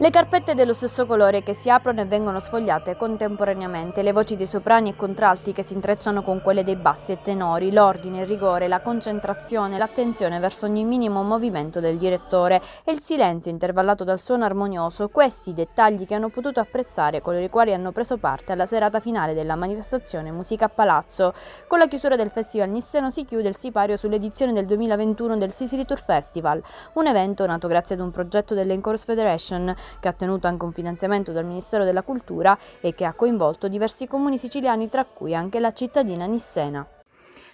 Le carpette dello stesso colore che si aprono e vengono sfogliate contemporaneamente, le voci dei soprani e contralti che si intrecciano con quelle dei bassi e tenori, l'ordine, il rigore, la concentrazione, l'attenzione verso ogni minimo movimento del direttore e il silenzio intervallato dal suono armonioso, questi i dettagli che hanno potuto apprezzare coloro i quali hanno preso parte alla serata finale della manifestazione Musica a Palazzo. Con la chiusura del Festival Nisseno si chiude il sipario sull'edizione del 2021 del Sicily Tour Festival, un evento nato grazie ad un progetto dell'Encores Federation che ha ottenuto anche un finanziamento dal Ministero della Cultura e che ha coinvolto diversi comuni siciliani, tra cui anche la cittadina Nissena.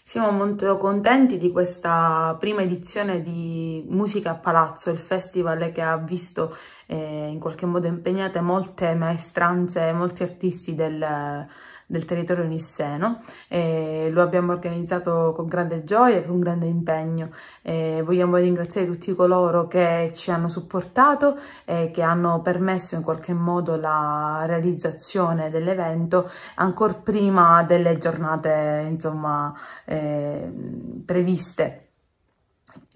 Siamo molto contenti di questa prima edizione di Musica a Palazzo, il festival che ha visto eh, in qualche modo impegnate molte maestranze, molti artisti del, del territorio nisseno. Eh, lo abbiamo organizzato con grande gioia e con grande impegno. Eh, vogliamo ringraziare tutti coloro che ci hanno supportato e che hanno permesso in qualche modo la realizzazione dell'evento ancora prima delle giornate insomma, eh, previste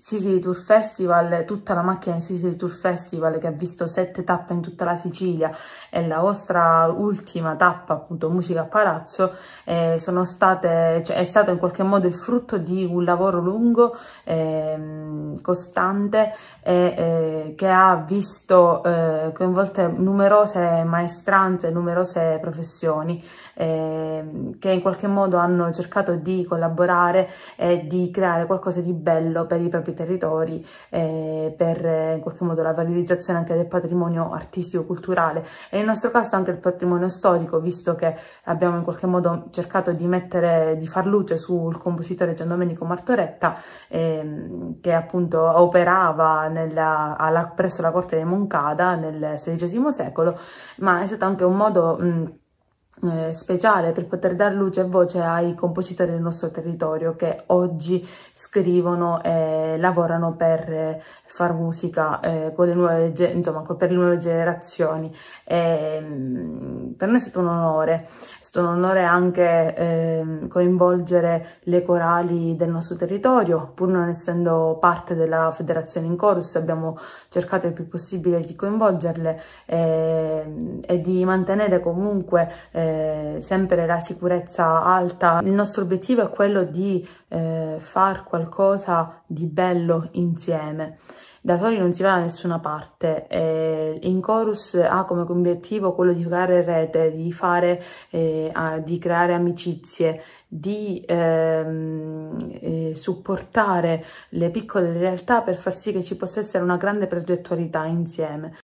Sicily Tour Festival, tutta la macchina del Sicily Tour Festival che ha visto sette tappe in tutta la Sicilia e la vostra ultima tappa, appunto Musica a Palazzo, eh, sono state, cioè, è stato in qualche modo il frutto di un lavoro lungo, eh, costante, eh, che ha visto eh, coinvolte numerose maestranze, numerose professioni ehm, che in qualche modo hanno cercato di collaborare e di creare qualcosa di bello per i propri propri territori eh, per eh, in qualche modo la valorizzazione anche del patrimonio artistico-culturale e nel nostro caso anche il patrimonio storico visto che abbiamo in qualche modo cercato di mettere, di far luce sul compositore Gian Domenico Martoretta ehm, che appunto operava nella, alla, presso la corte di Moncada nel XVI secolo ma è stato anche un modo mh, eh, speciale per poter dar luce e voce ai compositori del nostro territorio che oggi scrivono e lavorano per eh, far musica eh, con le nuove, insomma, per le nuove generazioni. E, mm, per noi è stato un onore, è stato un onore anche ehm, coinvolgere le corali del nostro territorio, pur non essendo parte della federazione in Chorus, abbiamo cercato il più possibile di coinvolgerle ehm, e di mantenere comunque eh, eh, sempre la sicurezza alta. Il nostro obiettivo è quello di eh, far qualcosa di bello insieme. Da soli non si va da nessuna parte. Eh, in Chorus ha come obiettivo quello di creare rete, di, fare, eh, di creare amicizie, di ehm, eh, supportare le piccole realtà per far sì che ci possa essere una grande progettualità insieme.